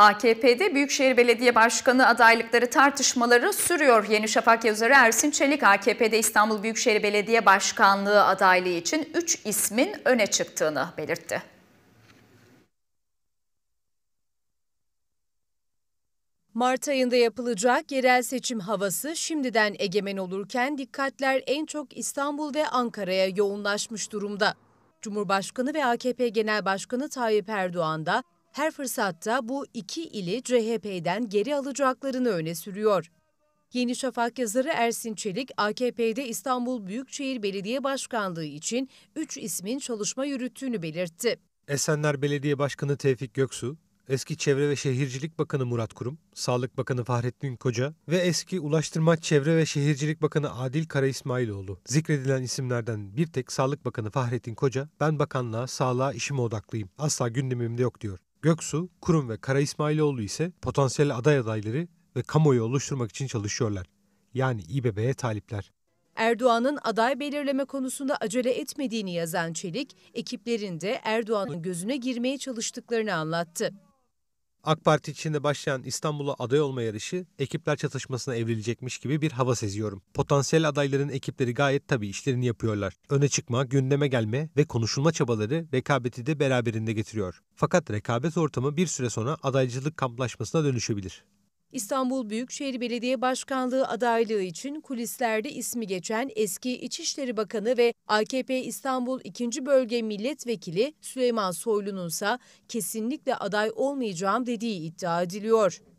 AKP'de Büyükşehir Belediye Başkanı adaylıkları tartışmaları sürüyor. Yeni Şafak yazarı Ersin Çelik AKP'de İstanbul Büyükşehir Belediye Başkanlığı adaylığı için 3 ismin öne çıktığını belirtti. Mart ayında yapılacak yerel seçim havası şimdiden egemen olurken dikkatler en çok İstanbul ve Ankara'ya yoğunlaşmış durumda. Cumhurbaşkanı ve AKP Genel Başkanı Tayyip Erdoğan da her fırsatta bu iki ili CHP'den geri alacaklarını öne sürüyor. Yeni Şafak yazarı Ersin Çelik, AKP'de İstanbul Büyükşehir Belediye Başkanlığı için üç ismin çalışma yürüttüğünü belirtti. Esenler Belediye Başkanı Tevfik Göksu, eski Çevre ve Şehircilik Bakanı Murat Kurum, Sağlık Bakanı Fahrettin Koca ve eski Ulaştırma Çevre ve Şehircilik Bakanı Adil Kara İsmailoğlu. Zikredilen isimlerden bir tek Sağlık Bakanı Fahrettin Koca, ben bakanlığa, sağlığa işime odaklıyım, asla gündemimde yok diyor. Göksu, Kurum ve Kara İsmailoğlu ise potansiyel aday adayları ve kamuoyu oluşturmak için çalışıyorlar. Yani İBB'ye talipler. Erdoğan'ın aday belirleme konusunda acele etmediğini yazan Çelik, ekiplerin de Erdoğan'ın gözüne girmeye çalıştıklarını anlattı. AK Parti içinde başlayan İstanbul'a aday olma yarışı ekipler çatışmasına evrilecekmiş gibi bir hava seziyorum. Potansiyel adayların ekipleri gayet tabii işlerini yapıyorlar. Öne çıkma, gündeme gelme ve konuşulma çabaları rekabeti de beraberinde getiriyor. Fakat rekabet ortamı bir süre sonra adaycılık kamplaşmasına dönüşebilir. İstanbul Büyükşehir Belediye Başkanlığı adaylığı için kulislerde ismi geçen eski İçişleri Bakanı ve AKP İstanbul 2. Bölge Milletvekili Süleyman Soylununsa kesinlikle aday olmayacağım dediği iddia ediliyor.